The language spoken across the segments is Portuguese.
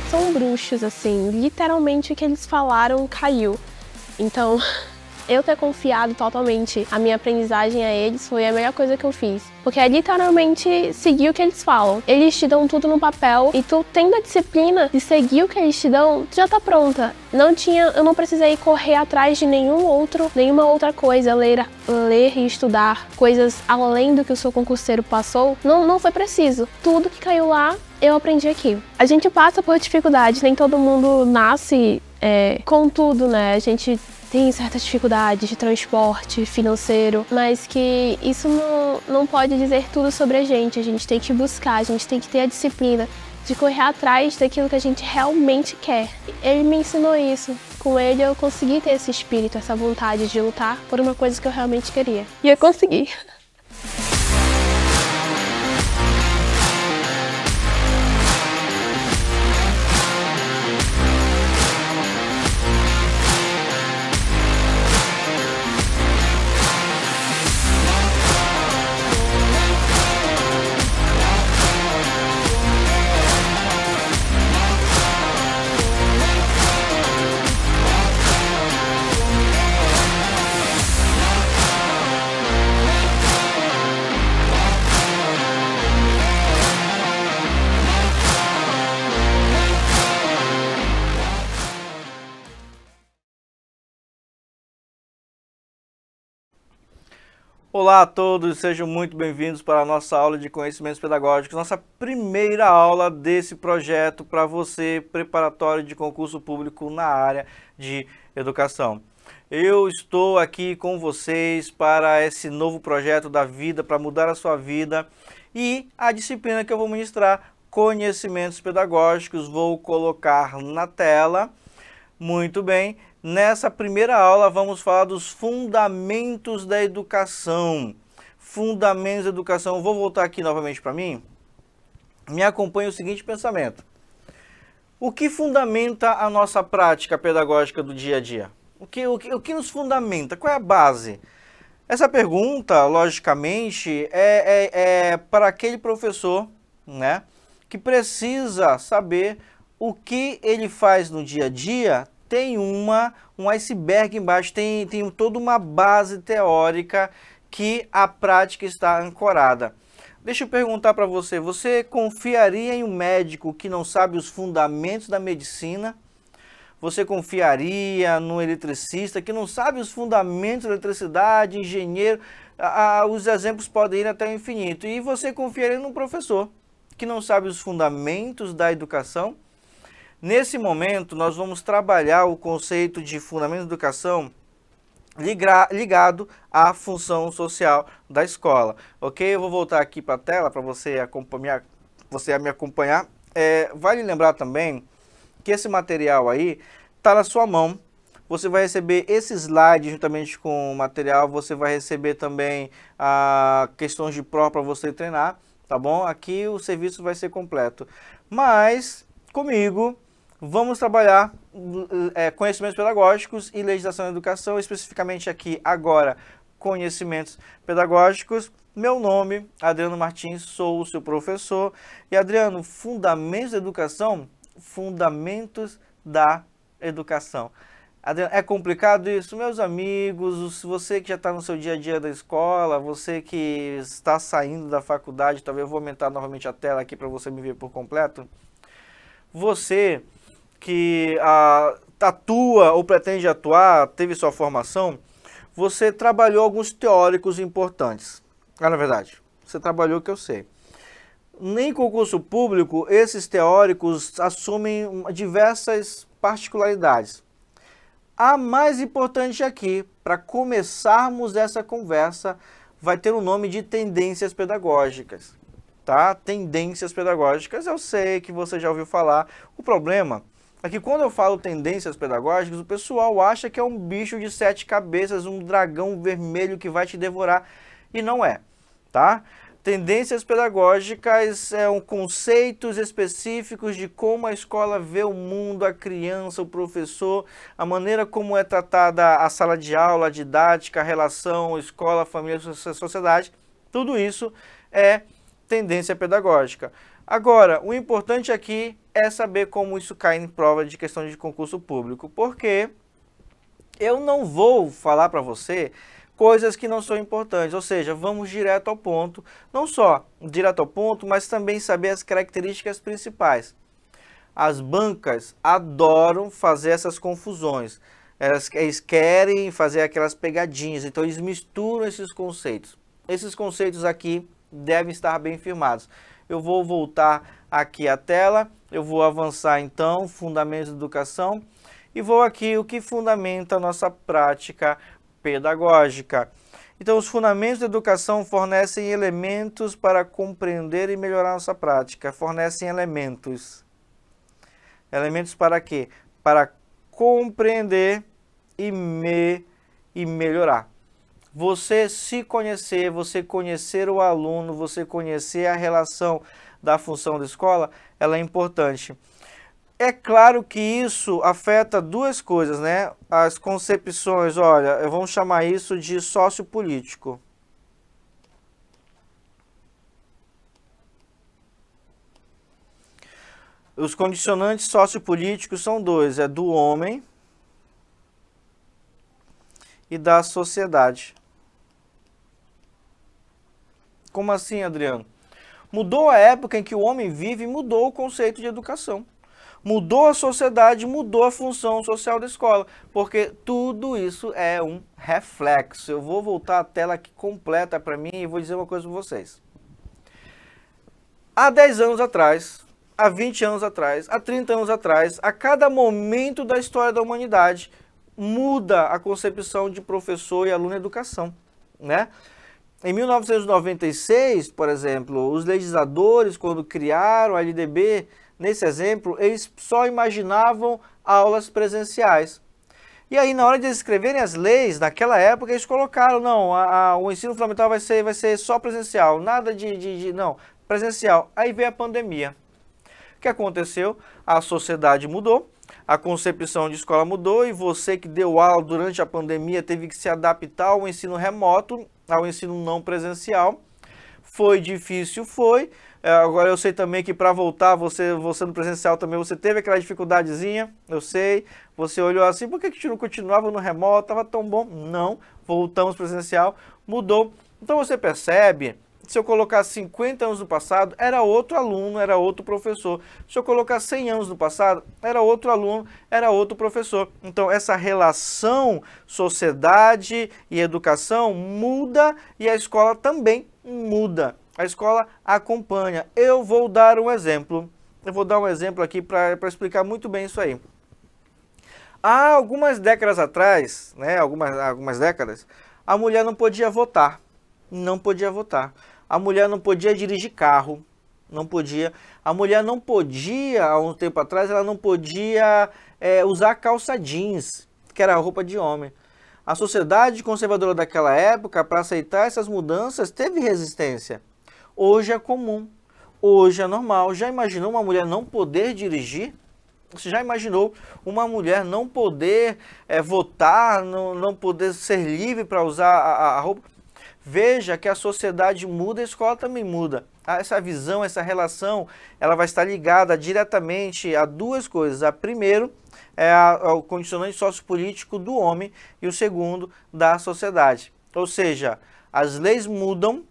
são bruxos, assim. Literalmente o que eles falaram caiu. Então, eu ter confiado totalmente a minha aprendizagem a eles foi a melhor coisa que eu fiz. Porque é literalmente seguir o que eles falam. Eles te dão tudo no papel e tu tendo a disciplina de seguir o que eles te dão, tu já tá pronta. Não tinha, eu não precisei correr atrás de nenhum outro, nenhuma outra coisa, ler, ler e estudar coisas além do que o seu concurseiro passou. Não, não foi preciso. Tudo que caiu lá, eu aprendi aqui. A gente passa por dificuldades, nem todo mundo nasce é, com tudo, né? A gente tem certas dificuldades de transporte, financeiro, mas que isso não, não pode dizer tudo sobre a gente. A gente tem que buscar, a gente tem que ter a disciplina de correr atrás daquilo que a gente realmente quer. Ele me ensinou isso. Com ele eu consegui ter esse espírito, essa vontade de lutar por uma coisa que eu realmente queria. E eu consegui. Olá a todos, sejam muito bem-vindos para a nossa aula de conhecimentos pedagógicos, nossa primeira aula desse projeto para você, preparatório de concurso público na área de educação. Eu estou aqui com vocês para esse novo projeto da vida, para mudar a sua vida e a disciplina que eu vou ministrar, conhecimentos pedagógicos, vou colocar na tela. Muito bem, Nessa primeira aula vamos falar dos fundamentos da educação. Fundamentos da educação. Vou voltar aqui novamente para mim. Me acompanha o seguinte pensamento. O que fundamenta a nossa prática pedagógica do dia a dia? O que, o que, o que nos fundamenta? Qual é a base? Essa pergunta, logicamente, é, é, é para aquele professor né, que precisa saber o que ele faz no dia a dia tem uma, um iceberg embaixo, tem, tem toda uma base teórica que a prática está ancorada. Deixa eu perguntar para você, você confiaria em um médico que não sabe os fundamentos da medicina? Você confiaria num eletricista que não sabe os fundamentos da eletricidade, engenheiro? Ah, os exemplos podem ir até o infinito. E você confiaria num professor que não sabe os fundamentos da educação? Nesse momento, nós vamos trabalhar o conceito de fundamento de educação ligado à função social da escola, ok? Eu vou voltar aqui para a tela para você acompanhar, você me acompanhar. É, vale lembrar também que esse material aí está na sua mão. Você vai receber esse slide juntamente com o material, você vai receber também a ah, questões de prova para você treinar, tá bom? Aqui o serviço vai ser completo. Mas comigo Vamos trabalhar é, conhecimentos pedagógicos e legislação da educação, especificamente aqui agora, conhecimentos pedagógicos. Meu nome, Adriano Martins, sou o seu professor. E Adriano, fundamentos da educação, fundamentos da educação. Adriano, é complicado isso? Meus amigos, você que já está no seu dia a dia da escola, você que está saindo da faculdade, talvez eu vou aumentar novamente a tela aqui para você me ver por completo. Você que a, atua ou pretende atuar, teve sua formação, você trabalhou alguns teóricos importantes. Ah, na verdade, você trabalhou que eu sei. Nem concurso público, esses teóricos assumem diversas particularidades. A mais importante aqui, é para começarmos essa conversa, vai ter o nome de tendências pedagógicas. Tá? Tendências pedagógicas, eu sei que você já ouviu falar. O problema é que quando eu falo tendências pedagógicas, o pessoal acha que é um bicho de sete cabeças, um dragão vermelho que vai te devorar, e não é, tá? Tendências pedagógicas são conceitos específicos de como a escola vê o mundo, a criança, o professor, a maneira como é tratada a sala de aula, a didática, a relação, escola, família, sociedade. Tudo isso é tendência pedagógica. Agora, o importante aqui é saber como isso cai em prova de questão de concurso público, porque eu não vou falar para você coisas que não são importantes, ou seja, vamos direto ao ponto, não só direto ao ponto, mas também saber as características principais. As bancas adoram fazer essas confusões, elas, querem fazer aquelas pegadinhas, então eles misturam esses conceitos. Esses conceitos aqui devem estar bem firmados eu vou voltar aqui à tela, eu vou avançar então, fundamentos de educação, e vou aqui o que fundamenta a nossa prática pedagógica. Então, os fundamentos da educação fornecem elementos para compreender e melhorar nossa prática. Fornecem elementos. Elementos para quê? Para compreender e, me, e melhorar. Você se conhecer, você conhecer o aluno, você conhecer a relação da função da escola, ela é importante. É claro que isso afeta duas coisas, né? As concepções, olha, vamos chamar isso de sociopolítico. Os condicionantes sociopolíticos são dois, é do homem e da sociedade. Como assim, Adriano? Mudou a época em que o homem vive, mudou o conceito de educação. Mudou a sociedade, mudou a função social da escola, porque tudo isso é um reflexo. Eu vou voltar a tela aqui completa para mim e vou dizer uma coisa para vocês. Há 10 anos atrás, há 20 anos atrás, há 30 anos atrás, a cada momento da história da humanidade, muda a concepção de professor e aluno educação, né? Em 1996, por exemplo, os legisladores, quando criaram a LDB, nesse exemplo, eles só imaginavam aulas presenciais. E aí, na hora de escreverem as leis, naquela época, eles colocaram, não, a, a, o ensino fundamental vai ser, vai ser só presencial, nada de, de, de, não, presencial. Aí veio a pandemia. O que aconteceu? A sociedade mudou, a concepção de escola mudou e você que deu aula durante a pandemia teve que se adaptar ao ensino remoto, ao ensino não presencial. Foi difícil, foi. É, agora eu sei também que para voltar, você, você no presencial também, você teve aquela dificuldadezinha, eu sei. Você olhou assim, por que, que não continuava no remoto? Estava tão bom. Não, voltamos presencial, mudou. Então você percebe se eu colocar 50 anos no passado, era outro aluno, era outro professor. Se eu colocar 100 anos no passado, era outro aluno, era outro professor. Então, essa relação sociedade e educação muda e a escola também muda. A escola acompanha. Eu vou dar um exemplo. Eu vou dar um exemplo aqui para explicar muito bem isso aí. Há algumas décadas atrás, né, algumas, algumas décadas, a mulher não podia votar. Não podia votar a mulher não podia dirigir carro, não podia. A mulher não podia, há um tempo atrás, ela não podia é, usar calça jeans, que era roupa de homem. A sociedade conservadora daquela época, para aceitar essas mudanças, teve resistência. Hoje é comum, hoje é normal. Já imaginou uma mulher não poder dirigir? Você já imaginou uma mulher não poder é, votar, não, não poder ser livre para usar a, a roupa? Veja que a sociedade muda, a escola também muda. Ah, essa visão, essa relação, ela vai estar ligada diretamente a duas coisas. A primeiro é o condicionante sociopolítico do homem e o segundo da sociedade. Ou seja, as leis mudam,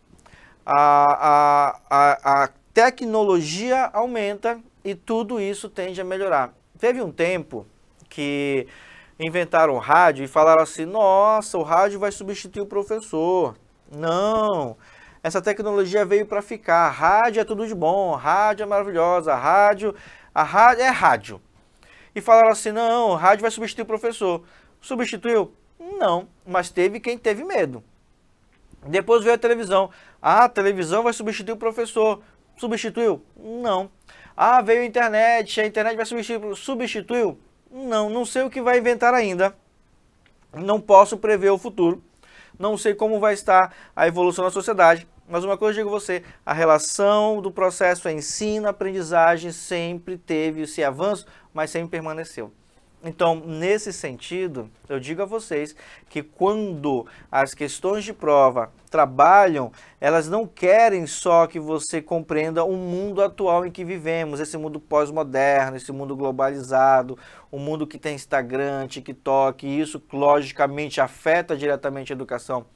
a, a, a tecnologia aumenta e tudo isso tende a melhorar. Teve um tempo que inventaram rádio e falaram assim: nossa, o rádio vai substituir o professor. Não! Essa tecnologia veio para ficar. rádio é tudo de bom, rádio é maravilhosa, rádio, a rádio é rádio. E falaram assim: não, rádio vai substituir o professor. Substituiu? Não, mas teve quem teve medo. Depois veio a televisão. Ah, a televisão vai substituir o professor. Substituiu? Não. Ah, veio a internet, a internet vai substituir. Substituiu? Não, não sei o que vai inventar ainda. Não posso prever o futuro. Não sei como vai estar a evolução na sociedade, mas uma coisa eu digo a você, a relação do processo é ensino-aprendizagem sempre teve esse avanço, mas sempre permaneceu. Então, nesse sentido, eu digo a vocês que quando as questões de prova trabalham, elas não querem só que você compreenda o mundo atual em que vivemos, esse mundo pós-moderno, esse mundo globalizado, o um mundo que tem Instagram, TikTok, e isso logicamente afeta diretamente a educação.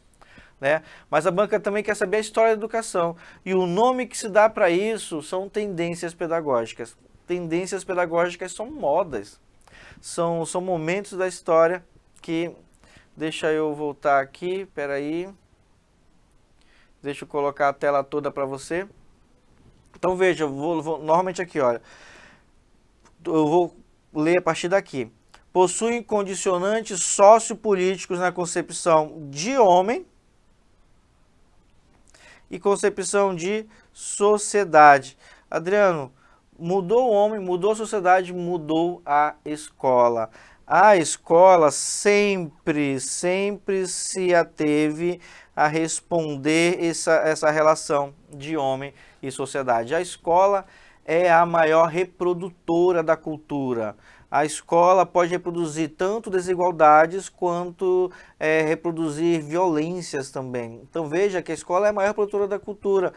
Né? Mas a banca também quer saber a história da educação. E o nome que se dá para isso são tendências pedagógicas. Tendências pedagógicas são modas são, são momentos da história que deixa eu voltar aqui, peraí, deixa eu colocar a tela toda para você. Então veja, vou, vou, normalmente aqui, olha, eu vou ler a partir daqui. Possuem condicionantes sociopolíticos na concepção de homem e concepção de sociedade. Adriano, Mudou o homem, mudou a sociedade, mudou a escola. A escola sempre, sempre se ateve a responder essa, essa relação de homem e sociedade. A escola é a maior reprodutora da cultura. A escola pode reproduzir tanto desigualdades quanto é, reproduzir violências também. Então veja que a escola é a maior produtora da cultura.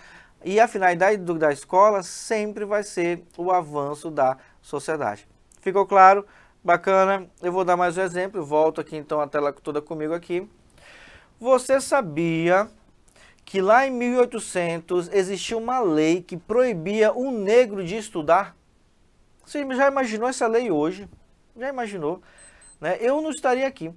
E a finalidade do, da escola sempre vai ser o avanço da sociedade. Ficou claro? Bacana. Eu vou dar mais um exemplo. Volto aqui então a tela toda comigo aqui. Você sabia que lá em 1800 existia uma lei que proibia um negro de estudar? Você já imaginou essa lei hoje? Já imaginou? Né? Eu não estaria aqui.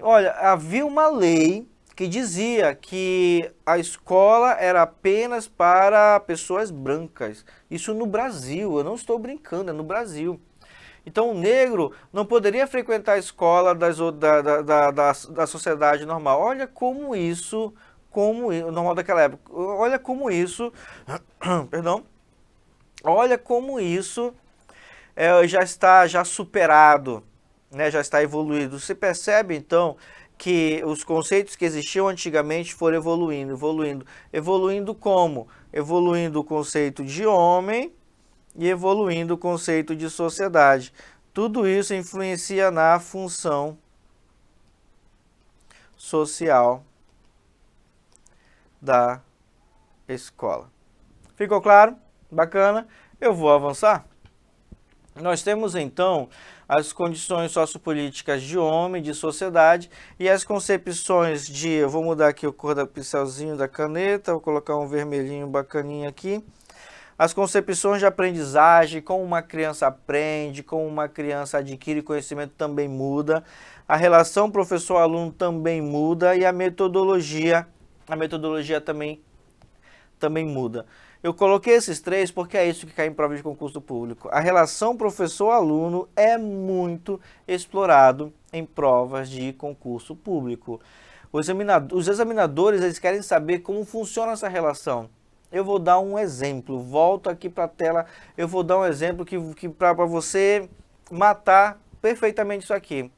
Olha, havia uma lei que dizia que a escola era apenas para pessoas brancas. Isso no Brasil, eu não estou brincando, é no Brasil. Então o negro não poderia frequentar a escola das, da, da, da, da, sociedade normal. Olha como isso, como normal daquela época, olha como isso, perdão, olha como isso é, já está já superado, né, já está evoluído. Você percebe então que os conceitos que existiam antigamente foram evoluindo, evoluindo, evoluindo como? Evoluindo o conceito de homem e evoluindo o conceito de sociedade. Tudo isso influencia na função social da escola. Ficou claro? Bacana? Eu vou avançar. Nós temos então as condições sociopolíticas de homem, de sociedade e as concepções de. Eu vou mudar aqui o cor do pincelzinho da caneta, vou colocar um vermelhinho bacaninho aqui. As concepções de aprendizagem, como uma criança aprende, como uma criança adquire conhecimento também muda. A relação professor-aluno também muda e a metodologia, a metodologia também, também muda. Eu coloquei esses três porque é isso que cai em prova de concurso público. A relação professor-aluno é muito explorado em provas de concurso público. os examinadores eles querem saber como funciona essa relação. Eu vou dar um exemplo, volto aqui para a tela, eu vou dar um exemplo que, que para você matar perfeitamente isso aqui.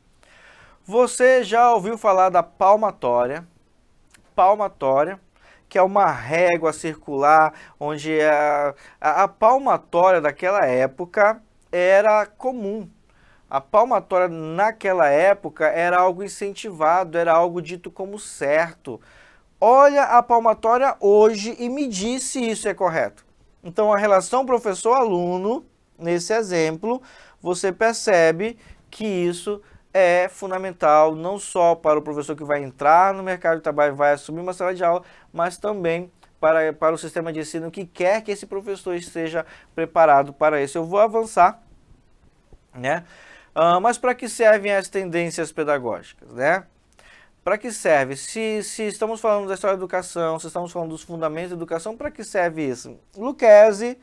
Você já ouviu falar da palmatória? Palmatória que é uma régua circular, onde a, a, a palmatória daquela época era comum. A palmatória naquela época era algo incentivado, era algo dito como certo. Olha a palmatória hoje e me diz se isso é correto. Então, a relação professor-aluno, nesse exemplo, você percebe que isso é fundamental não só para o professor que vai entrar no mercado de trabalho, vai assumir uma sala de aula, mas também para, para o sistema de ensino que quer que esse professor esteja preparado para isso. Eu vou avançar, né? Uh, mas para que servem as tendências pedagógicas, né? Para que serve? Se, se estamos falando da história da educação, se estamos falando dos fundamentos da educação, para que serve isso? Lucchese,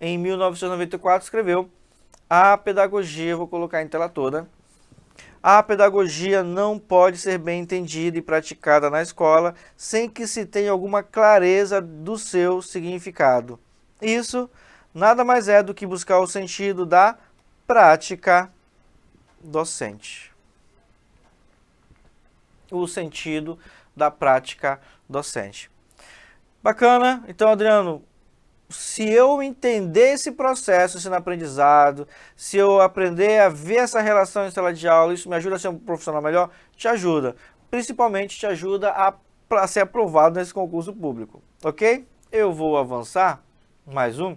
em 1994, escreveu a pedagogia, vou colocar em tela toda, a pedagogia não pode ser bem entendida e praticada na escola sem que se tenha alguma clareza do seu significado. Isso nada mais é do que buscar o sentido da prática docente. O sentido da prática docente. Bacana? Então, Adriano, se eu entender esse processo sendo aprendizado, se eu aprender a ver essa relação em sala de aula, isso me ajuda a ser um profissional melhor, te ajuda. Principalmente te ajuda a, a ser aprovado nesse concurso público, ok? Eu vou avançar, mais um,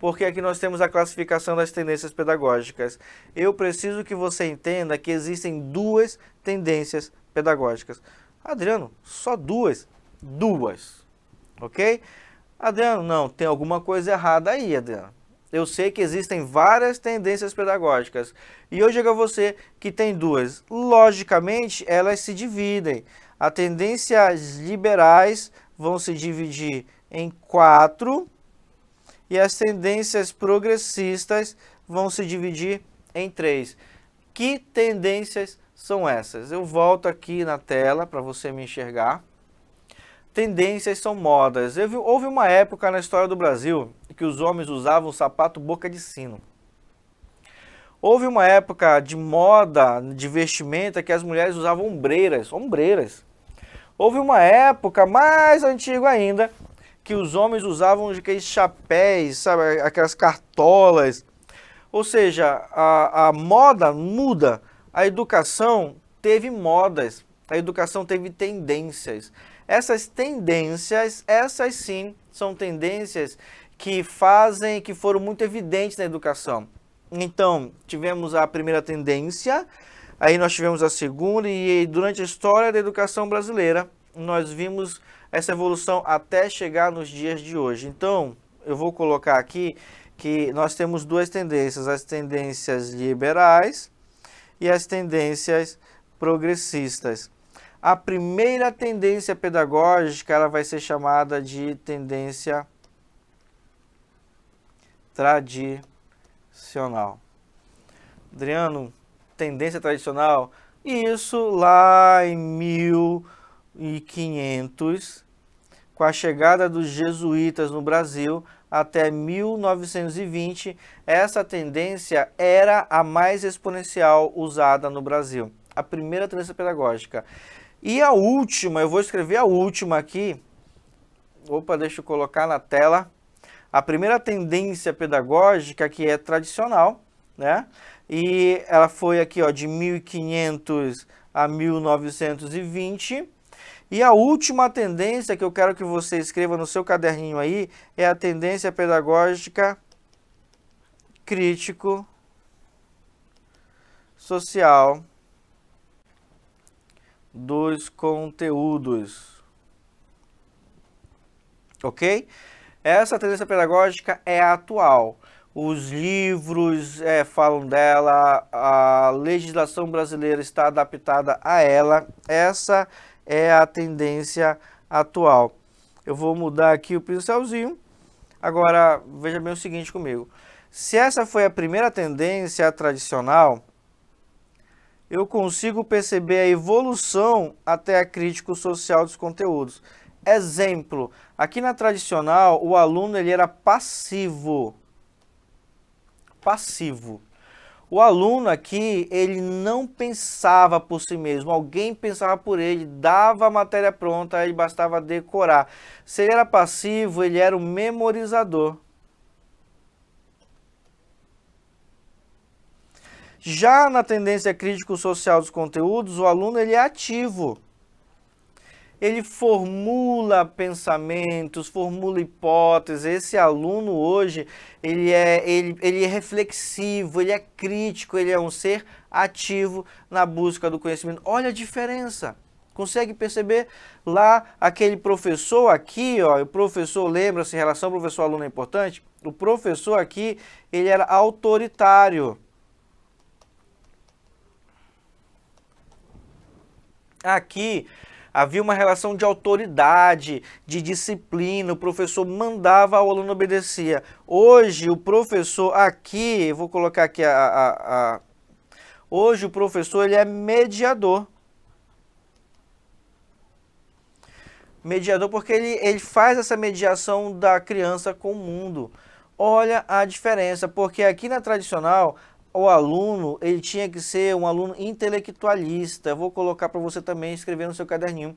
porque aqui nós temos a classificação das tendências pedagógicas. Eu preciso que você entenda que existem duas tendências pedagógicas. Adriano, só duas? Duas, ok? Adriano, não, tem alguma coisa errada aí, Adriano. Eu sei que existem várias tendências pedagógicas. E eu digo a você que tem duas. Logicamente, elas se dividem. As tendências liberais vão se dividir em quatro e as tendências progressistas vão se dividir em três. Que tendências são essas? Eu volto aqui na tela para você me enxergar. Tendências são modas. Houve uma época na história do Brasil que os homens usavam sapato boca de sino. Houve uma época de moda, de vestimenta, que as mulheres usavam ombreiras, ombreiras. Houve uma época mais antiga ainda que os homens usavam aqueles chapéus, sabe, aquelas cartolas. Ou seja, a, a moda muda, a educação teve modas, a educação teve tendências essas tendências, essas sim, são tendências que fazem, que foram muito evidentes na educação. Então, tivemos a primeira tendência, aí nós tivemos a segunda, e durante a história da educação brasileira, nós vimos essa evolução até chegar nos dias de hoje. Então, eu vou colocar aqui que nós temos duas tendências, as tendências liberais e as tendências progressistas. A primeira tendência pedagógica ela vai ser chamada de tendência tradicional. Adriano, tendência tradicional, isso lá em 1500, com a chegada dos jesuítas no Brasil, até 1920, essa tendência era a mais exponencial usada no Brasil. A primeira tendência pedagógica. E a última, eu vou escrever a última aqui. Opa, deixa eu colocar na tela. A primeira tendência pedagógica que é tradicional, né? E ela foi aqui, ó, de 1500 a 1920. E a última tendência que eu quero que você escreva no seu caderninho aí é a tendência pedagógica crítico social dos conteúdos. Ok? Essa tendência pedagógica é atual. Os livros é, falam dela, a legislação brasileira está adaptada a ela. Essa é a tendência atual. Eu vou mudar aqui o pincelzinho. Agora, veja bem o seguinte comigo. Se essa foi a primeira tendência tradicional, eu consigo perceber a evolução até a crítica social dos conteúdos. Exemplo, aqui na tradicional, o aluno ele era passivo. Passivo. O aluno aqui, ele não pensava por si mesmo, alguém pensava por ele, dava a matéria pronta, ele bastava decorar. Se ele era passivo, ele era o memorizador. Já na tendência crítico-social dos conteúdos, o aluno ele é ativo. Ele formula pensamentos, formula hipóteses. Esse aluno hoje, ele é, ele, ele é reflexivo, ele é crítico, ele é um ser ativo na busca do conhecimento. Olha a diferença. Consegue perceber lá aquele professor aqui, ó, o professor lembra-se, relação professor-aluno é importante? O professor aqui, ele era autoritário. Aqui havia uma relação de autoridade, de disciplina, o professor mandava, o aluno obedecia. Hoje, o professor aqui, vou colocar aqui a, a, a... Hoje, o professor ele é mediador. Mediador porque ele, ele faz essa mediação da criança com o mundo. Olha a diferença, porque aqui na tradicional o aluno ele tinha que ser um aluno intelectualista. Eu vou colocar para você também escrever no seu caderninho.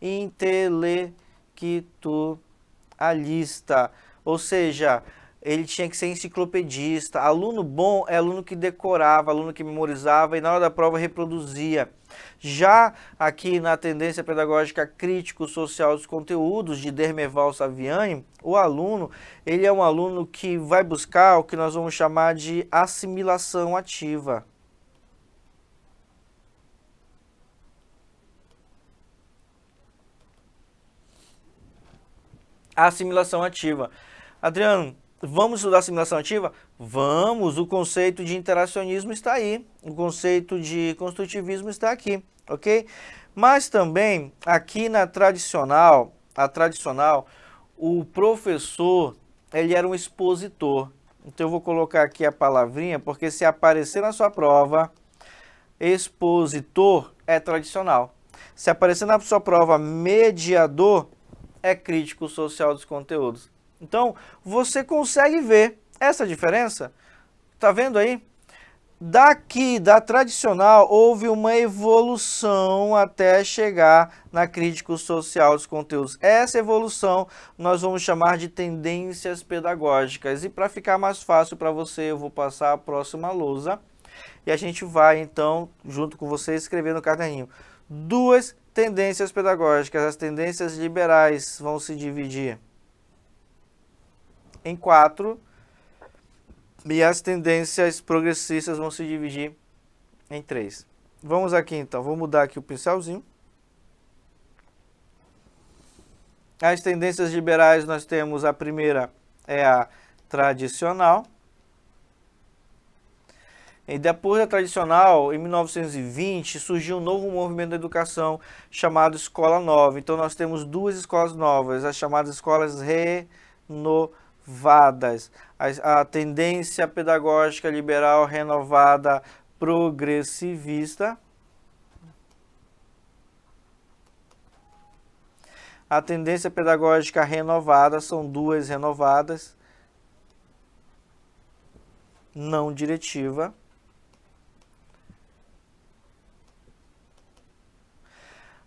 Intelectualista. Ou seja, ele tinha que ser enciclopedista. Aluno bom é aluno que decorava, aluno que memorizava e na hora da prova reproduzia. Já aqui na tendência pedagógica crítico-social dos conteúdos de Dermeval Saviani, o aluno, ele é um aluno que vai buscar o que nós vamos chamar de assimilação ativa. Assimilação ativa. Adriano, Vamos estudar assimilação ativa? Vamos, o conceito de interacionismo está aí, o conceito de construtivismo está aqui, ok? Mas também, aqui na tradicional, a tradicional, o professor, ele era um expositor. Então eu vou colocar aqui a palavrinha, porque se aparecer na sua prova, expositor é tradicional. Se aparecer na sua prova, mediador é crítico social dos conteúdos. Então, você consegue ver essa diferença? Tá vendo aí? Daqui, da tradicional, houve uma evolução até chegar na crítica social dos conteúdos. Essa evolução nós vamos chamar de tendências pedagógicas. E para ficar mais fácil para você, eu vou passar a próxima lousa. E a gente vai, então, junto com você, escrever no caderninho. Duas tendências pedagógicas. As tendências liberais vão se dividir em quatro e as tendências progressistas vão se dividir em três. Vamos aqui então, vou mudar aqui o pincelzinho. As tendências liberais nós temos a primeira é a tradicional. E depois da tradicional, em 1920, surgiu um novo movimento da educação chamado Escola Nova. Então nós temos duas escolas novas, as chamadas escolas renovadas renovadas. A, a tendência pedagógica liberal renovada progressivista. A tendência pedagógica renovada, são duas renovadas, não diretiva.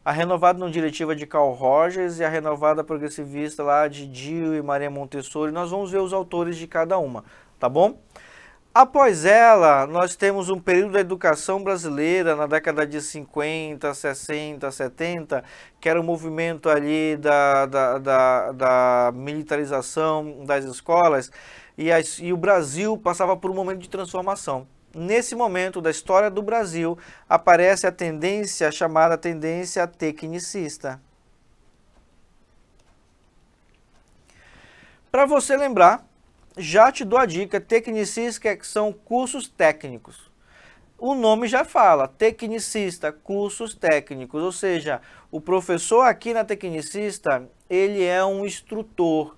A renovada não diretiva de Carl Rogers e a renovada progressivista lá de Dio e Maria Montessori. Nós vamos ver os autores de cada uma, tá bom? Após ela, nós temos um período da educação brasileira na década de 50, 60, 70, que era o um movimento ali da, da, da, da militarização das escolas, e, as, e o Brasil passava por um momento de transformação nesse momento da história do Brasil, aparece a tendência chamada tendência tecnicista. Para você lembrar, já te dou a dica, tecnicista é que são cursos técnicos. O nome já fala, tecnicista, cursos técnicos, ou seja, o professor aqui na tecnicista, ele é um instrutor,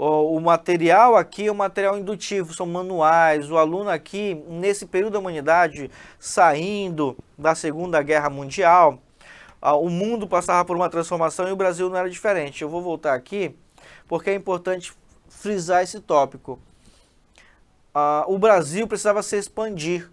o material aqui é um material indutivo, são manuais. O aluno aqui, nesse período da humanidade, saindo da Segunda Guerra Mundial, ah, o mundo passava por uma transformação e o Brasil não era diferente. Eu vou voltar aqui porque é importante frisar esse tópico. Ah, o Brasil precisava se expandir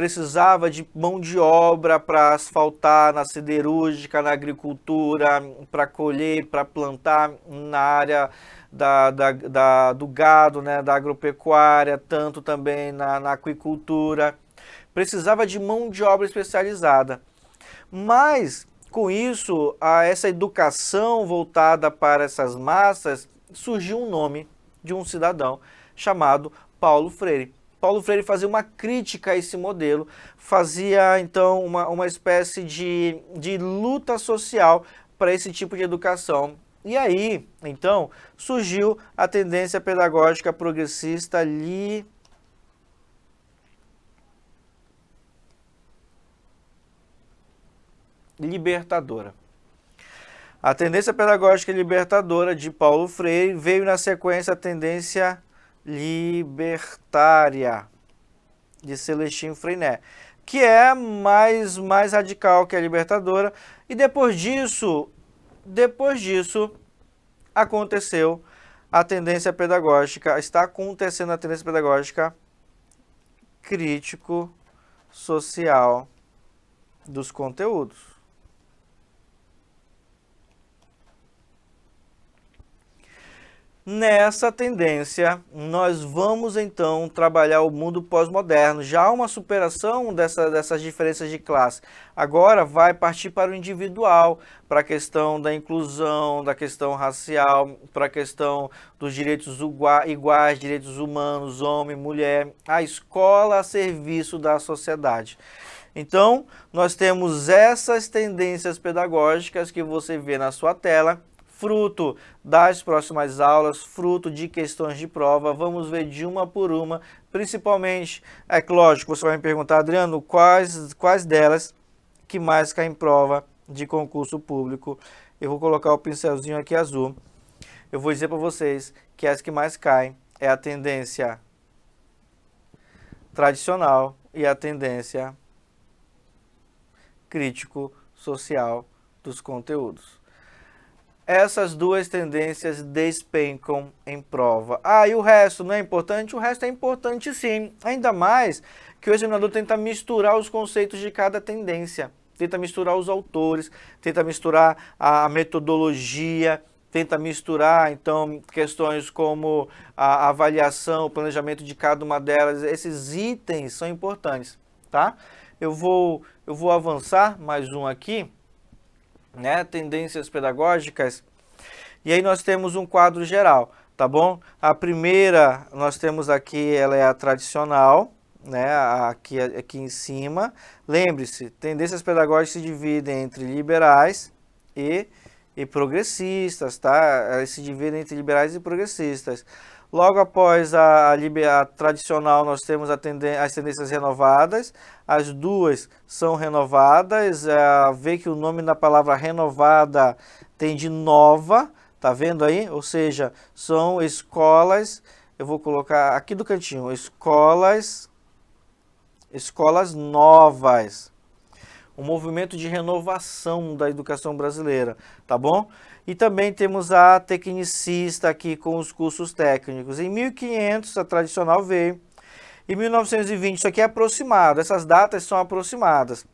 precisava de mão de obra para asfaltar na siderúrgica, na agricultura, para colher, para plantar na área da, da, da, do gado, né, da agropecuária, tanto também na, na aquicultura. Precisava de mão de obra especializada. Mas, com isso, a essa educação voltada para essas massas, surgiu um nome de um cidadão chamado Paulo Freire. Paulo Freire fazia uma crítica a esse modelo, fazia então uma, uma espécie de, de luta social para esse tipo de educação. E aí, então, surgiu a tendência pedagógica progressista li... libertadora. A tendência pedagógica libertadora de Paulo Freire veio na sequência a tendência libertária de Celestino Freinet, que é mais, mais radical que a libertadora. E depois disso, depois disso, aconteceu a tendência pedagógica, está acontecendo a tendência pedagógica crítico social dos conteúdos. Nessa tendência, nós vamos então trabalhar o mundo pós-moderno. Já uma superação dessa, dessas diferenças de classe. Agora vai partir para o individual, para a questão da inclusão, da questão racial, para a questão dos direitos iguais, direitos humanos, homem, mulher, a escola a serviço da sociedade. Então, nós temos essas tendências pedagógicas que você vê na sua tela fruto das próximas aulas, fruto de questões de prova. Vamos ver de uma por uma, principalmente, é lógico, você vai me perguntar, Adriano, quais, quais delas que mais caem em prova de concurso público. Eu vou colocar o pincelzinho aqui azul. Eu vou dizer para vocês que as que mais caem é a tendência tradicional e a tendência crítico social dos conteúdos essas duas tendências despencam em prova. Ah, e o resto não é importante? O resto é importante sim, ainda mais que o examinador tenta misturar os conceitos de cada tendência, tenta misturar os autores, tenta misturar a metodologia, tenta misturar então questões como a avaliação, o planejamento de cada uma delas. Esses itens são importantes, tá? Eu vou eu vou avançar mais um aqui né? Tendências pedagógicas. E aí nós temos um quadro geral, tá bom? A primeira nós temos aqui, ela é a tradicional, né? Aqui, aqui em cima. Lembre-se, tendências pedagógicas se dividem entre liberais e e progressistas, tá? Elas se dividem entre liberais e progressistas. Logo após a, a, a tradicional, nós temos tenden as tendências renovadas. As duas são renovadas. É, vê que o nome da palavra renovada tem de nova, tá vendo aí? Ou seja, são escolas, eu vou colocar aqui do cantinho, escolas, escolas novas, um movimento de renovação da educação brasileira, tá bom? E também temos a tecnicista aqui com os cursos técnicos. Em 1500 a tradicional veio, em 1920 isso aqui é aproximado, essas datas são aproximadas.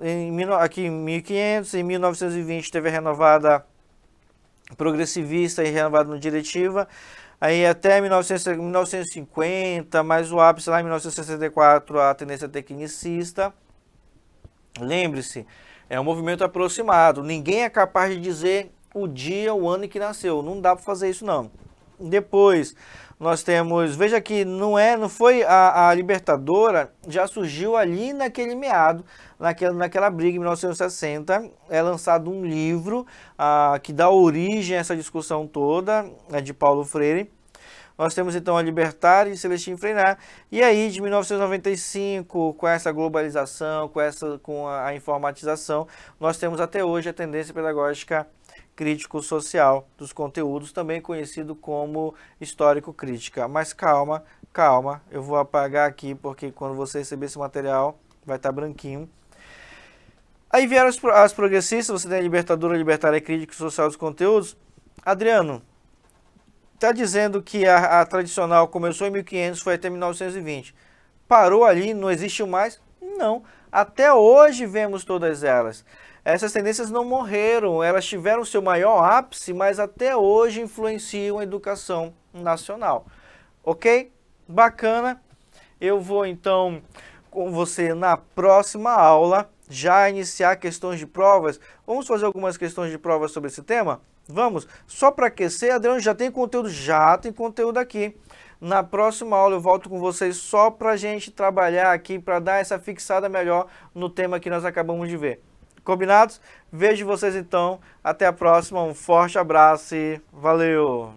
Em, aqui em 1500, em 1920 teve a renovada progressivista e renovada no diretiva, aí até 1900, 1950, mas o ápice lá em 1964 a tendência tecnicista, Lembre-se, é um movimento aproximado. Ninguém é capaz de dizer o dia, o ano em que nasceu. Não dá para fazer isso não. Depois, nós temos, veja que não é, não foi a, a Libertadora, já surgiu ali naquele meado, naquela, naquela briga em 1960, é lançado um livro ah, que dá origem a essa discussão toda, é de Paulo Freire, nós temos então a Libertar e Celestino Freinar. E aí, de 1995, com essa globalização, com, essa, com a, a informatização, nós temos até hoje a tendência pedagógica crítico-social dos conteúdos, também conhecido como histórico-crítica. Mas calma, calma, eu vou apagar aqui porque quando você receber esse material vai estar tá branquinho. Aí vieram as, as progressistas, você tem a libertadora, libertária crítico social dos conteúdos. Adriano, está dizendo que a, a, tradicional começou em 1500, foi até 1920. Parou ali, não existe mais? Não. Até hoje vemos todas elas. Essas tendências não morreram, elas tiveram seu maior ápice, mas até hoje influenciam a educação nacional. Ok? Bacana. Eu vou então com você na próxima aula já iniciar questões de provas. Vamos fazer algumas questões de provas sobre esse tema? Vamos, só para aquecer, Adriano, já tem conteúdo? Já tem conteúdo aqui. Na próxima aula eu volto com vocês só para a gente trabalhar aqui, para dar essa fixada melhor no tema que nós acabamos de ver. Combinados? Vejo vocês então. Até a próxima. Um forte abraço e valeu!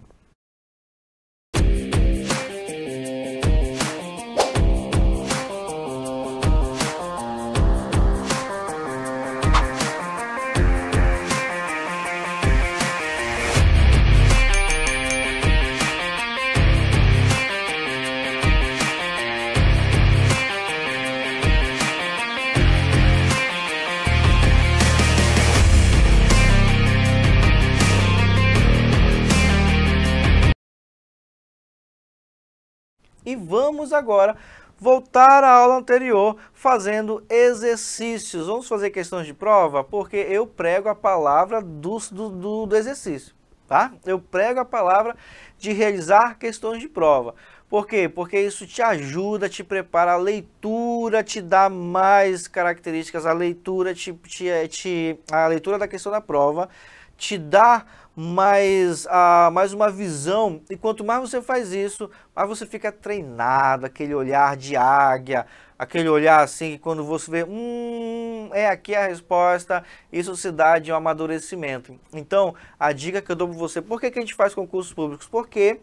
e vamos agora voltar à aula anterior fazendo exercícios. Vamos fazer questões de prova? Porque eu prego a palavra do, do, do exercício, tá? Eu prego a palavra de realizar questões de prova. Por quê? Porque isso te ajuda, te prepara a leitura, te dá mais características, a leitura, te, te, te, a leitura da questão da prova, te dá mais, ah, mais uma visão. E quanto mais você faz isso, mais você fica treinado, aquele olhar de águia, aquele olhar assim que quando você vê, hum, é aqui a resposta, isso se dá de um amadurecimento. Então, a dica que eu dou para você, por que, que a gente faz concursos públicos? Porque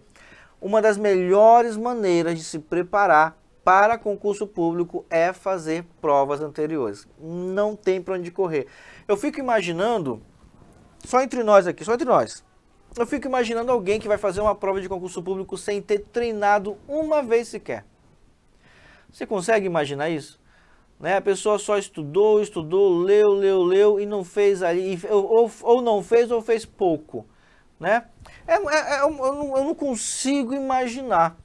uma das melhores maneiras de se preparar para concurso público é fazer provas anteriores. Não tem para onde correr. Eu fico imaginando só entre nós aqui, só entre nós. Eu fico imaginando alguém que vai fazer uma prova de concurso público sem ter treinado uma vez sequer. Você consegue imaginar isso? Né? A pessoa só estudou, estudou, leu, leu, leu e não fez ali, ou, ou não fez ou fez pouco. Né? É, é, é eu, eu não consigo imaginar.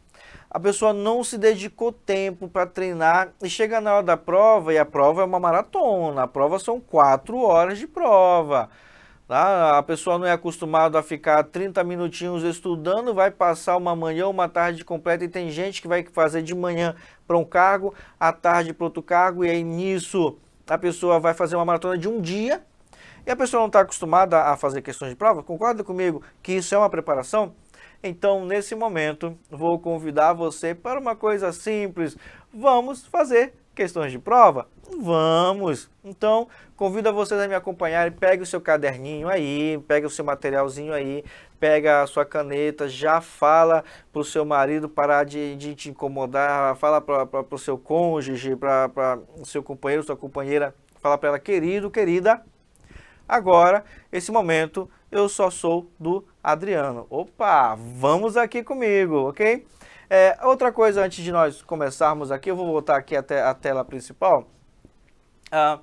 A pessoa não se dedicou tempo para treinar e chega na hora da prova e a prova é uma maratona. A prova são quatro horas de prova. Tá? A pessoa não é acostumada a ficar 30 minutinhos estudando, vai passar uma manhã, uma tarde completa e tem gente que vai fazer de manhã para um cargo, à tarde para outro cargo, e aí nisso a pessoa vai fazer uma maratona de um dia e a pessoa não está acostumada a fazer questões de prova. Concorda comigo que isso é uma preparação? Então, nesse momento, vou convidar você para uma coisa simples. Vamos fazer questões de prova? Vamos! Então, convido a vocês a me acompanharem, pegue o seu caderninho aí, pega o seu materialzinho aí, pega a sua caneta, já fala para o seu marido parar de, de te incomodar, fala para o seu cônjuge, para o seu companheiro, sua companheira, fala para ela, querido, querida, agora, esse momento, eu só sou do Adriano. Opa, vamos aqui comigo, ok? É, outra coisa, antes de nós começarmos aqui, eu vou voltar aqui até a tela principal. Ah,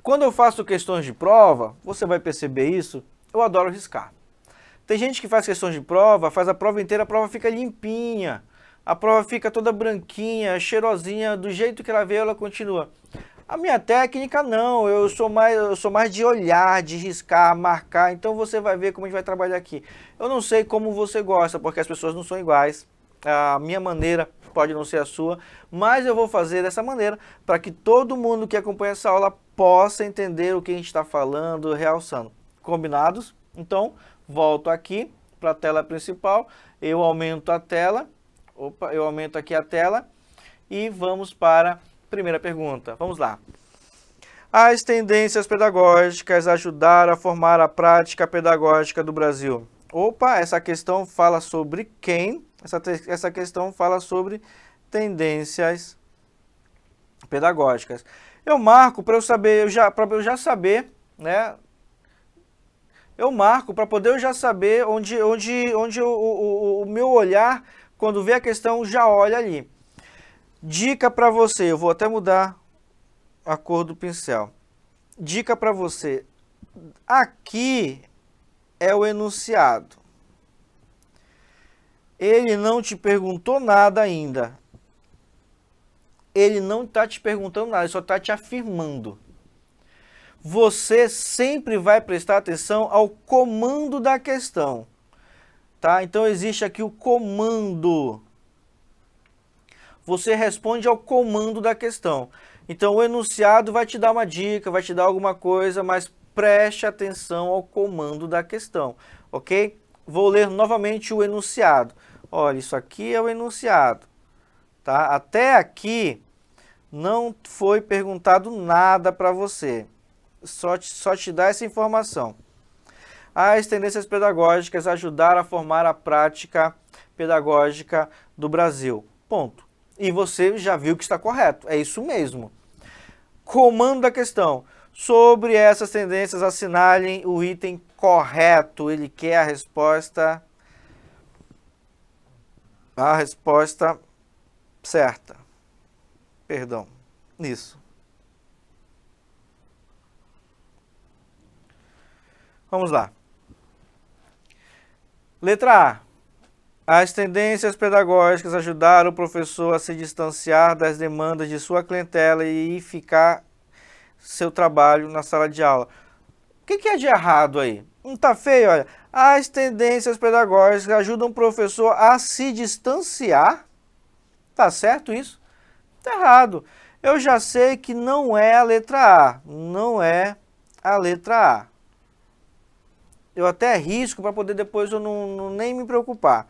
quando eu faço questões de prova, você vai perceber isso, eu adoro riscar. Tem gente que faz questões de prova, faz a prova inteira, a prova fica limpinha. A prova fica toda branquinha, cheirosinha, do jeito que ela veio, ela continua. A minha técnica não, eu sou mais, eu sou mais de olhar, de riscar, marcar. Então você vai ver como a gente vai trabalhar aqui. Eu não sei como você gosta, porque as pessoas não são iguais a minha maneira, pode não ser a sua, mas eu vou fazer dessa maneira para que todo mundo que acompanha essa aula possa entender o que a gente está falando, realçando. Combinados? Então, volto aqui para a tela principal, eu aumento a tela, opa, eu aumento aqui a tela e vamos para a primeira pergunta. Vamos lá. As tendências pedagógicas ajudaram a formar a prática pedagógica do Brasil. Opa, essa questão fala sobre quem essa, essa questão fala sobre tendências pedagógicas. Eu marco para eu saber, eu já para eu já saber, né? Eu marco para poder eu já saber onde onde onde o, o, o meu olhar quando vê a questão já olha ali. Dica para você, eu vou até mudar a cor do pincel. Dica para você, aqui é o enunciado. Ele não te perguntou nada ainda. Ele não está te perguntando nada, ele só está te afirmando. Você sempre vai prestar atenção ao comando da questão. Tá? Então existe aqui o comando. Você responde ao comando da questão. Então o enunciado vai te dar uma dica, vai te dar alguma coisa, mas preste atenção ao comando da questão, ok? Vou ler novamente o enunciado. Olha, isso aqui é o enunciado. Tá? Até aqui não foi perguntado nada para você. Só te, só te dá essa informação. As tendências pedagógicas ajudaram a formar a prática pedagógica do Brasil. Ponto. E você já viu que está correto. É isso mesmo. Comando da questão. Sobre essas tendências, assinalem o item correto. Ele quer a resposta a resposta certa. Perdão, nisso. Vamos lá. Letra A. As tendências pedagógicas ajudaram o professor a se distanciar das demandas de sua clientela e ficar seu trabalho na sala de aula. O que, que é de errado aí? Não está feio, olha. As tendências pedagógicas ajudam o professor a se distanciar. Tá certo isso? Tá errado. Eu já sei que não é a letra A, não é a letra A. Eu até risco para poder depois eu não, não, nem me preocupar.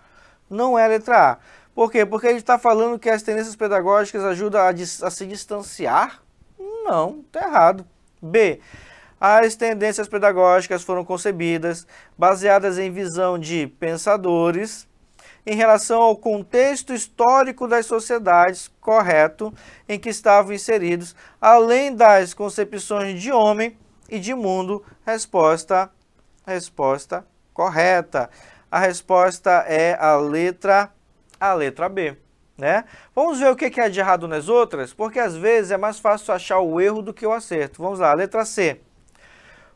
Não é a letra A. Por quê? Porque a gente está falando que as tendências pedagógicas ajudam a, a se distanciar? Não, tá errado. B. As tendências pedagógicas foram concebidas baseadas em visão de pensadores em relação ao contexto histórico das sociedades correto em que estavam inseridos, além das concepções de homem e de mundo. Resposta resposta correta. A resposta é a letra a letra B. Né? Vamos ver o que é de errado nas outras, porque às vezes é mais fácil achar o erro do que o acerto. Vamos lá, letra C.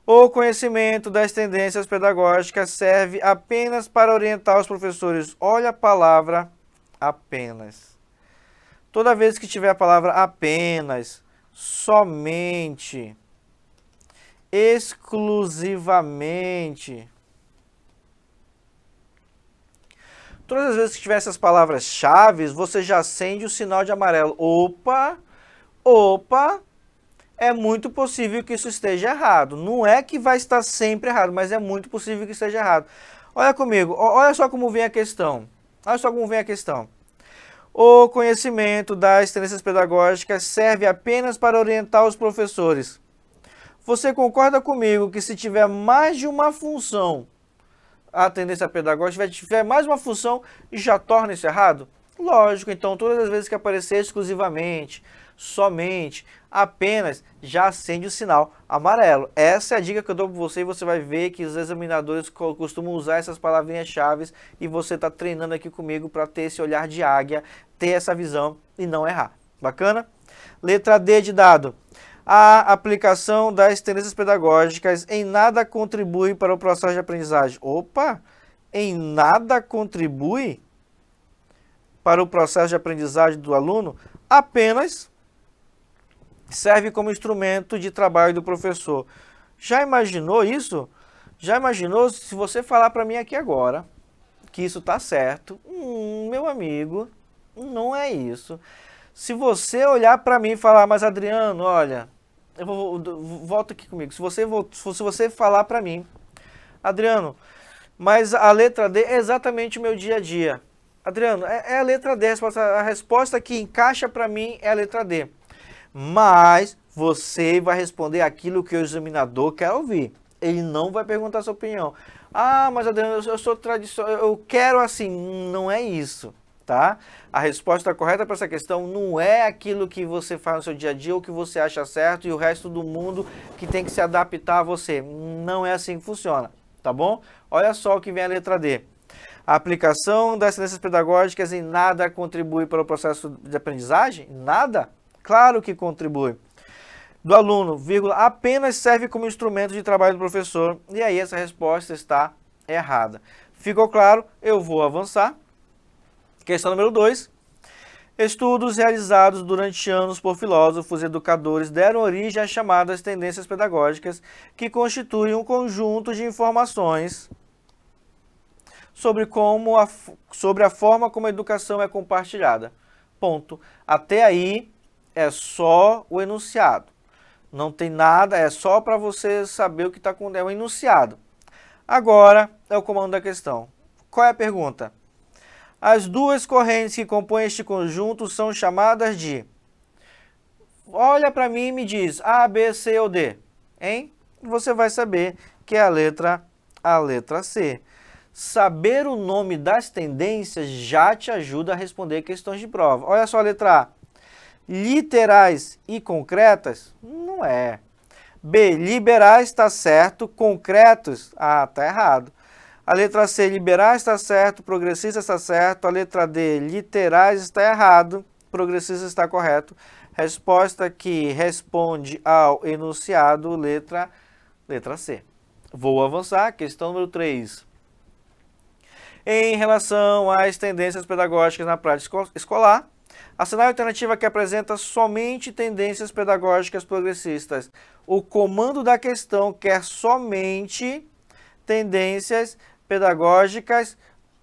O conhecimento das tendências pedagógicas serve apenas para orientar os professores. Olha a palavra apenas. Toda vez que tiver a palavra apenas, somente, exclusivamente. Todas as vezes que tiver essas palavras-chave, você já acende o sinal de amarelo. Opa, opa, é muito possível que isso esteja errado. Não é que vai estar sempre errado, mas é muito possível que esteja errado. Olha comigo, olha só como vem a questão. Olha só como vem a questão. O conhecimento das tendências pedagógicas serve apenas para orientar os professores. Você concorda comigo que se tiver mais de uma função, a tendência pedagógica, se tiver mais uma função, já torna isso errado? Lógico, então todas as vezes que aparecer exclusivamente, somente, apenas já acende o sinal amarelo. Essa é a dica que eu dou para você e você vai ver que os examinadores costumam usar essas palavrinhas chaves e você está treinando aqui comigo para ter esse olhar de águia, ter essa visão e não errar. Bacana? Letra D de dado. A aplicação das tendências pedagógicas em nada contribui para o processo de aprendizagem. Opa! Em nada contribui para o processo de aprendizagem do aluno apenas serve como instrumento de trabalho do professor. Já imaginou isso? Já imaginou se você falar para mim aqui agora que isso está certo? Hum, meu amigo, não é isso. Se você olhar para mim e falar, mas Adriano, olha, eu vou, volta aqui comigo. Se você, se você falar para mim, Adriano, mas a letra D é exatamente o meu dia a dia. Adriano, é, é a letra D, a resposta que encaixa para mim é a letra D mas você vai responder aquilo que o examinador quer ouvir. Ele não vai perguntar sua opinião. Ah, mas Adriano, eu sou tradicional, eu quero assim. Não é isso, tá? A resposta correta para essa questão não é aquilo que você faz no seu dia a dia ou que você acha certo e o resto do mundo que tem que se adaptar a você. Não é assim que funciona, tá bom? Olha só o que vem a letra D. A aplicação das ciências pedagógicas em nada contribui para o processo de aprendizagem? Nada? Claro que contribui. Do aluno, vírgula, apenas serve como instrumento de trabalho do professor. E aí essa resposta está errada. Ficou claro? Eu vou avançar. Questão número 2. Estudos realizados durante anos por filósofos e educadores deram origem às chamadas tendências pedagógicas, que constituem um conjunto de informações sobre, como a, sobre a forma como a educação é compartilhada. Ponto. Até aí, é só o enunciado. Não tem nada, é só para você saber o que está com é enunciado. Agora é o comando da questão. Qual é a pergunta? As duas correntes que compõem este conjunto são chamadas de... Olha para mim e me diz A, B, C ou D, hein? Você vai saber que é a letra, a letra C. Saber o nome das tendências já te ajuda a responder questões de prova. Olha só a letra A literais e concretas? Não é. B, liberais está certo, concretos? Ah, está errado. A letra C, liberais está certo, progressista está certo. A letra D, literais está errado, progressista está correto. Resposta que responde ao enunciado, letra, letra C. Vou avançar, questão número 3. Em relação às tendências pedagógicas na prática escolar, a cenário alternativa que apresenta somente tendências pedagógicas progressistas. O comando da questão quer somente tendências pedagógicas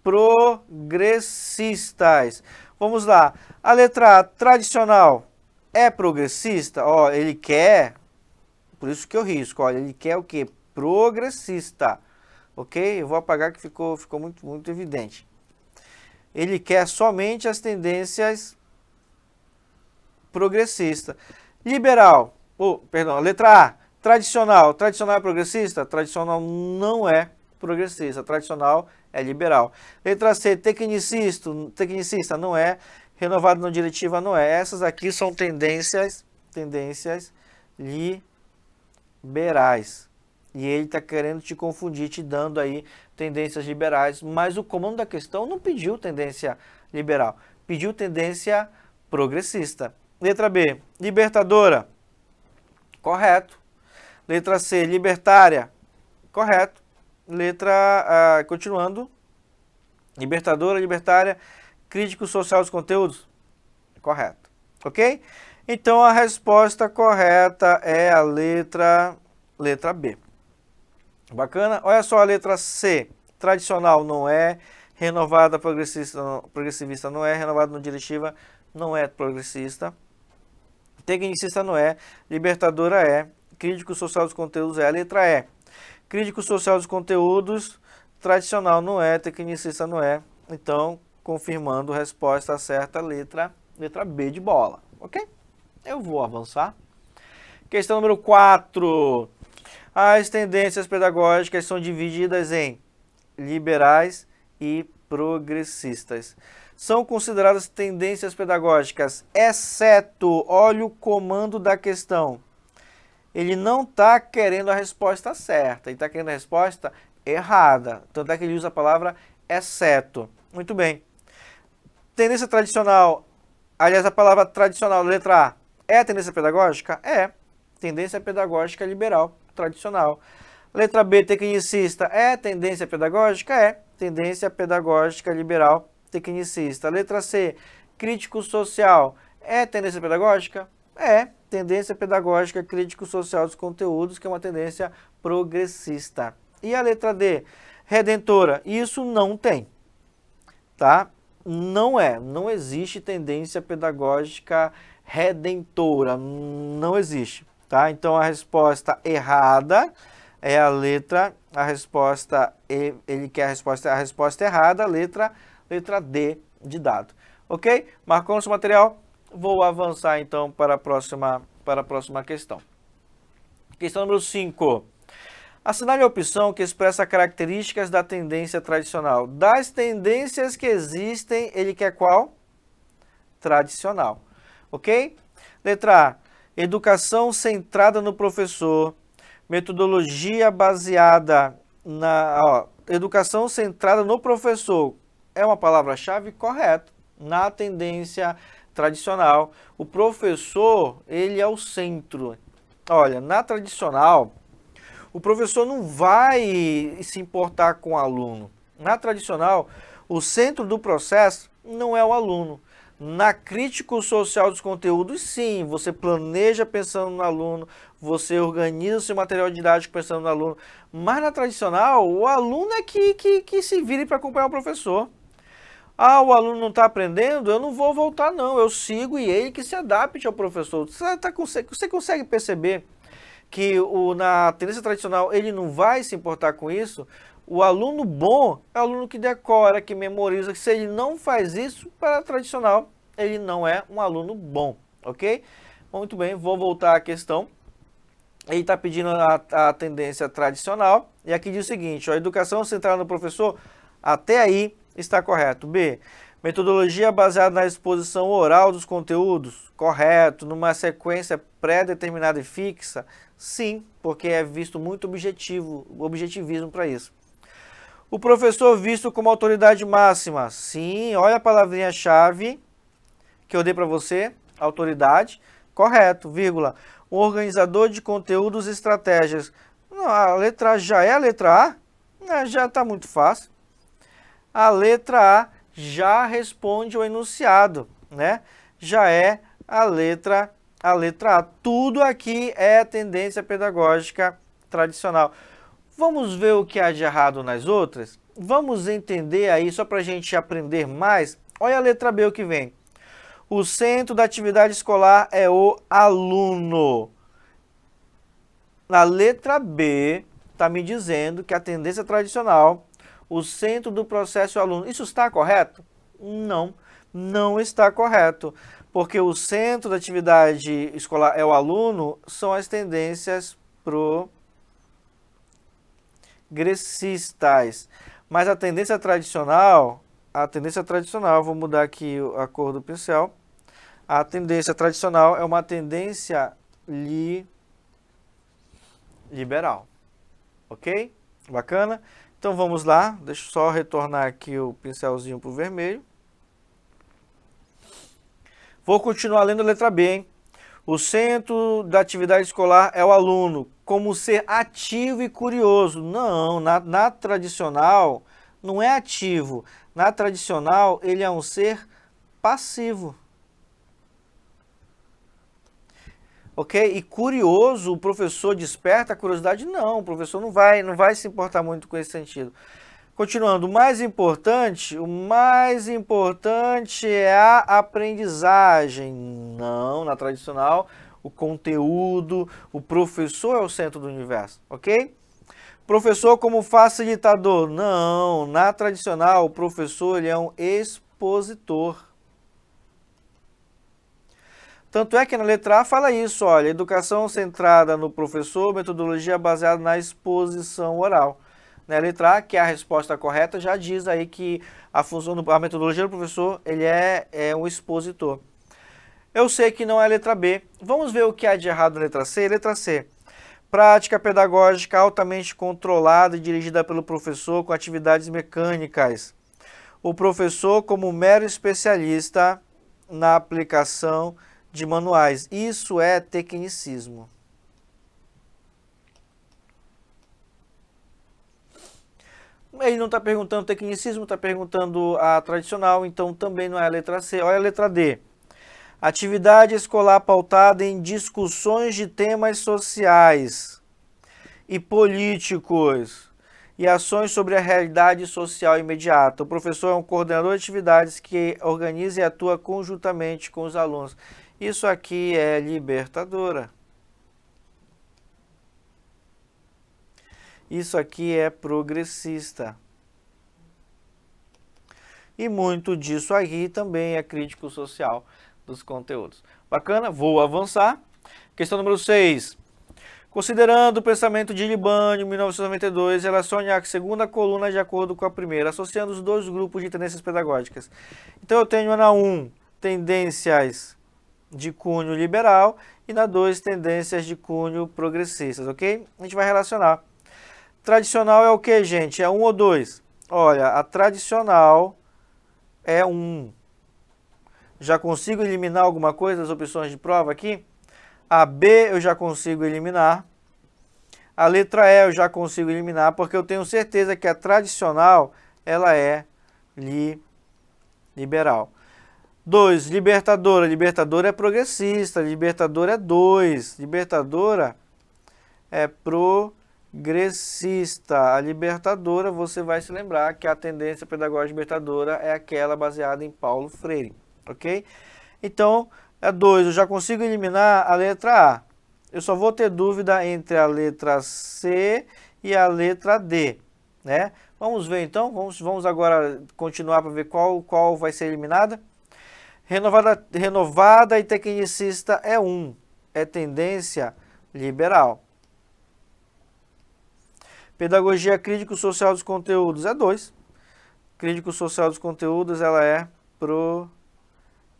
progressistas. Vamos lá. A letra A, tradicional é progressista? Ó, ele quer, por isso que eu risco, olha, ele quer o quê? Progressista. OK? Eu vou apagar que ficou ficou muito muito evidente. Ele quer somente as tendências progressista. Liberal, oh, perdão, letra A, tradicional. Tradicional é progressista? Tradicional não é progressista. Tradicional é liberal. Letra C, tecnicista, tecnicista não é. Renovado na diretiva não é. Essas aqui são tendências, tendências liberais. E ele está querendo te confundir, te dando aí tendências liberais, mas o comando da questão não pediu tendência liberal, pediu tendência progressista. Letra B, libertadora. Correto. Letra C, libertária. Correto. Letra continuando. Libertadora, libertária, crítico social dos conteúdos. Correto. Ok? Então a resposta correta é a letra, letra B. Bacana? Olha só a letra C. Tradicional não é, renovada progressista, progressivista não é, renovada no diretiva não é progressista. Tecnicista não é, libertadora é, crítico social dos conteúdos é a letra E. Crítico social dos conteúdos, tradicional não é, tecnicista não é. Então, confirmando resposta certa, letra, letra B de bola, ok? Eu vou avançar. Questão número 4. As tendências pedagógicas são divididas em liberais e progressistas são consideradas tendências pedagógicas, exceto, olha o comando da questão. Ele não está querendo a resposta certa, ele está querendo a resposta errada. Tanto é que ele usa a palavra exceto. Muito bem. Tendência tradicional, aliás, a palavra tradicional, letra A, é tendência pedagógica? É. Tendência pedagógica liberal, tradicional. Letra B, tecnicista, é tendência pedagógica? É. Tendência pedagógica liberal, tecnicista. Letra C, crítico social. É tendência pedagógica? É, tendência pedagógica crítico-social dos conteúdos, que é uma tendência progressista. E a letra D, redentora, isso não tem, tá? Não é, não existe tendência pedagógica redentora, não existe, tá? Então a resposta errada é a letra, a resposta, ele quer a resposta, a resposta errada, a letra letra D de dado. Ok? Marcou nosso material, vou avançar então para a próxima, para a próxima questão. Questão número 5. Assinale a opção que expressa características da tendência tradicional. Das tendências que existem, ele quer qual? Tradicional. Ok? Letra A. Educação centrada no professor. Metodologia baseada na. Ó, educação centrada no professor é uma palavra-chave correta na tendência tradicional. O professor, ele é o centro. Olha, na tradicional, o professor não vai se importar com o aluno. Na tradicional, o centro do processo não é o aluno. Na crítica social dos conteúdos, sim, você planeja pensando no aluno, você organiza seu material didático pensando no aluno, mas na tradicional, o aluno é que, que, que se vire para acompanhar o professor. Ah, o aluno não está aprendendo, eu não vou voltar não, eu sigo e ele que se adapte ao professor. Você, tá, você consegue perceber que o, na tendência tradicional ele não vai se importar com isso? O aluno bom é o aluno que decora, que memoriza. Se ele não faz isso, para a tradicional, ele não é um aluno bom, ok? Muito bem, vou voltar à questão. Ele está pedindo a, a, tendência tradicional. E aqui diz o seguinte, ó, a educação centrada no professor, até aí Está correto. B. Metodologia baseada na exposição oral dos conteúdos? Correto. Numa sequência pré-determinada e fixa? Sim, porque é visto muito objetivo, objetivismo para isso. O professor visto como autoridade máxima? Sim, olha a palavrinha-chave que eu dei para você, autoridade. Correto, vírgula. Um organizador de conteúdos e estratégias. Não, a letra já é a letra A? Não, já está muito fácil a letra A já responde o enunciado, né? Já é a letra a letra A. Tudo aqui é a tendência pedagógica tradicional. Vamos ver o que há de errado nas outras? Vamos entender aí, só para a gente aprender mais. Olha a letra B o que vem. O centro da atividade escolar é o aluno. Na letra B, está me dizendo que a tendência tradicional o centro do processo é o aluno. Isso está correto? Não, não está correto, porque o centro da atividade escolar é o aluno, são as tendências progressistas. Mas a tendência tradicional, a tendência tradicional, vou mudar aqui a cor do pincel, a tendência tradicional é uma tendência li, liberal, ok? Bacana? Então vamos lá, deixa eu só retornar aqui o pincelzinho para o vermelho. Vou continuar lendo a letra B, hein? O centro da atividade escolar é o aluno, como ser ativo e curioso. Não, na, na tradicional não é ativo. Na tradicional ele é um ser passivo. ok? E curioso, o professor desperta a curiosidade? Não, o professor não vai, não vai se importar muito com esse sentido. Continuando, o mais importante, o mais importante é a aprendizagem. Não, na tradicional, o conteúdo, o professor é o centro do universo, ok? Professor como facilitador. Não, na tradicional, o professor ele é um expositor tanto é que na letra A fala isso, olha, educação centrada no professor, metodologia baseada na exposição oral. Na letra A, que é a resposta correta, já diz aí que a função, do, a metodologia do professor, ele é, é um expositor. Eu sei que não é a letra B. Vamos ver o que há de errado na letra C. Letra C. Prática pedagógica altamente controlada e dirigida pelo professor com atividades mecânicas. O professor como mero especialista na aplicação de manuais. Isso é tecnicismo. Ele não está perguntando tecnicismo, está perguntando a tradicional, então também não é a letra C. Olha a letra D. Atividade escolar pautada em discussões de temas sociais e políticos e ações sobre a realidade social imediata. O professor é um coordenador de atividades que organiza e atua conjuntamente com os alunos. Isso aqui é libertadora. Isso aqui é progressista. E muito disso aí também é crítico social dos conteúdos. Bacana? Vou avançar. Questão número 6. Considerando o pensamento de Libânio, 1992, relacione a segunda coluna de acordo com a primeira, associando os dois grupos de tendências pedagógicas. Então eu tenho na 1, tendências de cunho liberal e na 2 tendências de cunho progressistas, ok? A gente vai relacionar. Tradicional é o que, gente? É 1 um ou 2? Olha, a tradicional é 1. Um. Já consigo eliminar alguma coisa das opções de prova aqui? A B eu já consigo eliminar. A letra E eu já consigo eliminar, porque eu tenho certeza que a tradicional ela é li liberal. 2. Libertadora. Libertadora é progressista. Libertadora é 2. Libertadora é progressista. A libertadora, você vai se lembrar que a tendência pedagógica libertadora é aquela baseada em Paulo Freire. Ok? Então, é 2. Eu já consigo eliminar a letra A. Eu só vou ter dúvida entre a letra C e a letra D. Né? Vamos ver então. Vamos, vamos agora continuar para ver qual, qual vai ser eliminada. Renovada, renovada e tecnicista é um, é tendência liberal. Pedagogia crítico-social dos conteúdos é dois. Crítico-social dos conteúdos, ela é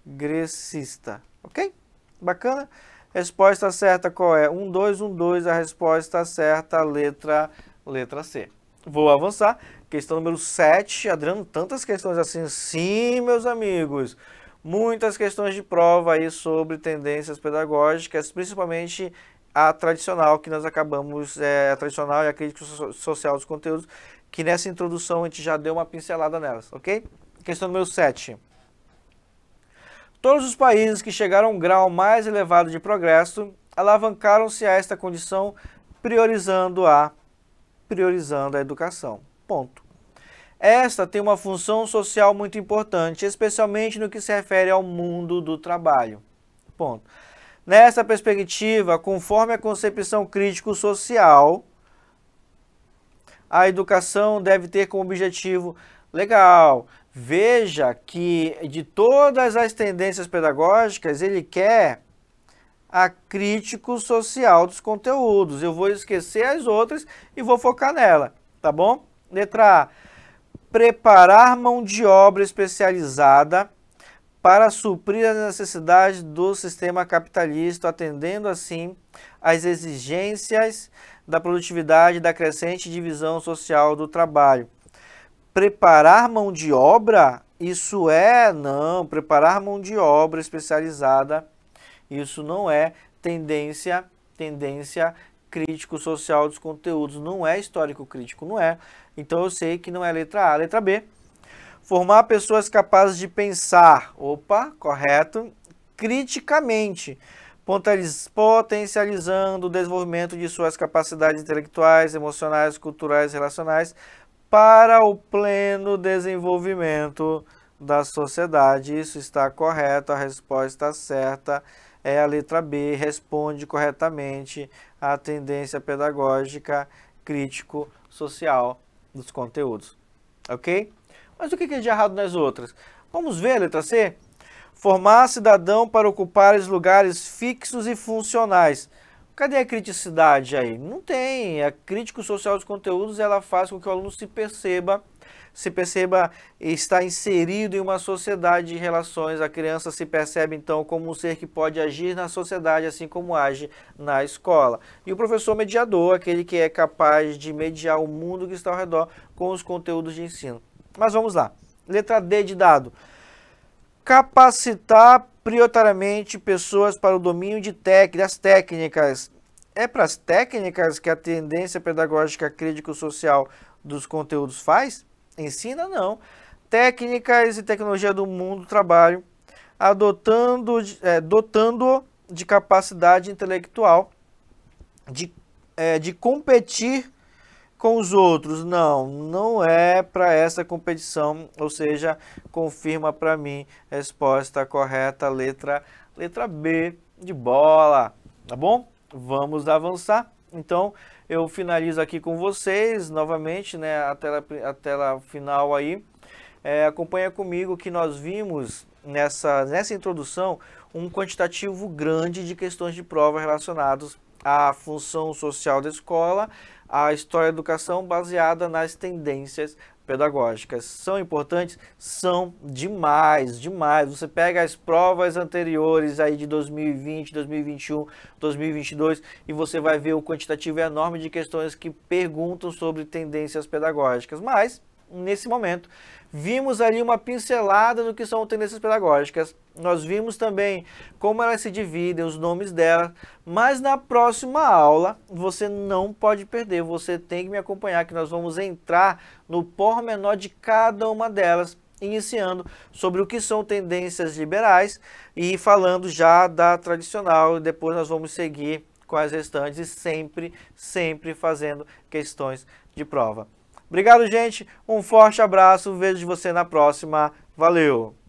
progressista, ok? Bacana? Resposta certa qual é? 1, 2, 1, 2, a resposta certa, letra, letra C. Vou avançar, questão número 7, Adriano, tantas questões assim, sim, meus amigos muitas questões de prova aí sobre tendências pedagógicas, principalmente a tradicional que nós acabamos, é, a tradicional e a crítica social dos conteúdos, que nessa introdução a gente já deu uma pincelada nelas, ok? Questão número 7. Todos os países que chegaram a um grau mais elevado de progresso alavancaram-se a esta condição priorizando a priorizando a educação. Ponto. Esta tem uma função social muito importante, especialmente no que se refere ao mundo do trabalho. Ponto. Nessa perspectiva, conforme a concepção crítico-social, a educação deve ter como objetivo legal. Veja que de todas as tendências pedagógicas, ele quer a crítico-social dos conteúdos. Eu vou esquecer as outras e vou focar nela, tá bom? Letra A preparar mão de obra especializada para suprir as necessidades do sistema capitalista, atendendo assim às exigências da produtividade e da crescente divisão social do trabalho. Preparar mão de obra? Isso é, não, preparar mão de obra especializada, isso não é tendência, tendência crítico social dos conteúdos. Não é histórico crítico, não é. Então eu sei que não é letra A, letra B. Formar pessoas capazes de pensar, opa, correto, criticamente, potencializando o desenvolvimento de suas capacidades intelectuais, emocionais, culturais, relacionais, para o pleno desenvolvimento da sociedade. Isso está correto, a resposta certa é a letra B, responde corretamente à tendência pedagógica crítico-social dos conteúdos. Ok? Mas o que é de errado nas outras? Vamos ver a letra C? Formar cidadão para ocupar os lugares fixos e funcionais. Cadê a criticidade aí? Não tem. A crítico social dos conteúdos ela faz com que o aluno se perceba se perceba estar inserido em uma sociedade de relações. A criança se percebe então como um ser que pode agir na sociedade assim como age na escola. E o professor mediador, aquele que é capaz de mediar o mundo que está ao redor com os conteúdos de ensino. Mas vamos lá. Letra D de dado. Capacitar prioritariamente pessoas para o domínio de tec, das técnicas. É para as técnicas que a tendência pedagógica crítico-social dos conteúdos faz? Ensina não. Técnicas e tecnologia do mundo do trabalho, adotando, é, dotando de capacidade intelectual de, é, de competir com os outros. Não, não é para essa competição, ou seja, confirma para mim resposta correta, letra letra B de bola, tá bom? Vamos avançar. Então, eu finalizo aqui com vocês, novamente, né, a tela, a tela final aí. É, acompanha comigo que nós vimos nessa, nessa introdução um quantitativo grande de questões de prova relacionadas à função social da escola, à história da educação baseada nas tendências pedagógicas são importantes? São demais, demais. Você pega as provas anteriores aí de 2020, 2021, 2022 e você vai ver o quantitativo enorme de questões que perguntam sobre tendências pedagógicas. Mas nesse momento Vimos ali uma pincelada no que são tendências pedagógicas. Nós vimos também como elas se dividem, os nomes delas. Mas na próxima aula, você não pode perder. Você tem que me acompanhar, que nós vamos entrar no pormenor de cada uma delas iniciando sobre o que são tendências liberais e falando já da tradicional, e depois nós vamos seguir com as restantes e sempre, sempre fazendo questões de prova. Obrigado, gente. Um forte abraço. Vejo você na próxima. Valeu!